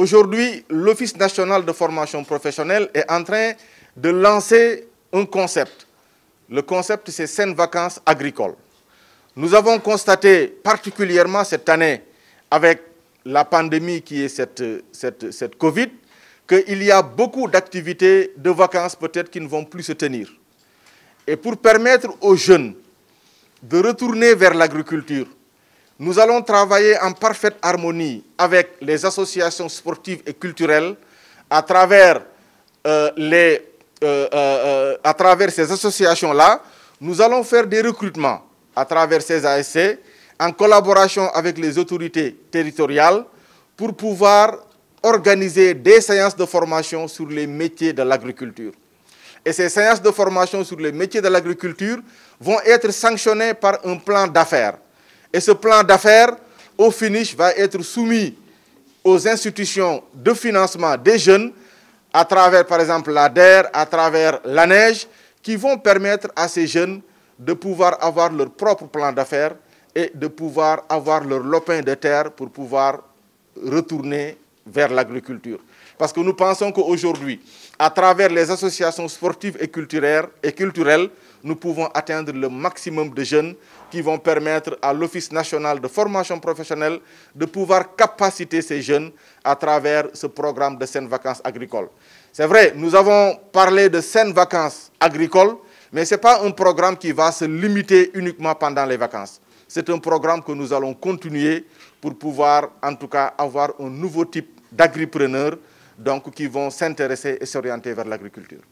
Aujourd'hui, l'Office national de formation professionnelle est en train de lancer un concept. Le concept, c'est Saines vacances agricoles. Nous avons constaté particulièrement cette année, avec la pandémie qui est cette, cette, cette Covid, qu'il y a beaucoup d'activités de vacances peut-être qui ne vont plus se tenir. Et pour permettre aux jeunes de retourner vers l'agriculture, nous allons travailler en parfaite harmonie avec les associations sportives et culturelles à travers, euh, les, euh, euh, à travers ces associations-là. Nous allons faire des recrutements à travers ces ASC en collaboration avec les autorités territoriales pour pouvoir organiser des séances de formation sur les métiers de l'agriculture. Et ces séances de formation sur les métiers de l'agriculture vont être sanctionnées par un plan d'affaires et ce plan d'affaires, au finish, va être soumis aux institutions de financement des jeunes, à travers par exemple la l'ADER, à travers la neige, qui vont permettre à ces jeunes de pouvoir avoir leur propre plan d'affaires et de pouvoir avoir leur lopin de terre pour pouvoir retourner vers l'agriculture. Parce que nous pensons qu'aujourd'hui, à travers les associations sportives et culturelles, et culturelles, nous pouvons atteindre le maximum de jeunes qui vont permettre à l'Office national de formation professionnelle de pouvoir capaciter ces jeunes à travers ce programme de saines vacances agricoles. C'est vrai, nous avons parlé de saines vacances agricoles, mais ce n'est pas un programme qui va se limiter uniquement pendant les vacances. C'est un programme que nous allons continuer pour pouvoir en tout cas avoir un nouveau type d'agripreneurs donc qui vont s'intéresser et s'orienter vers l'agriculture.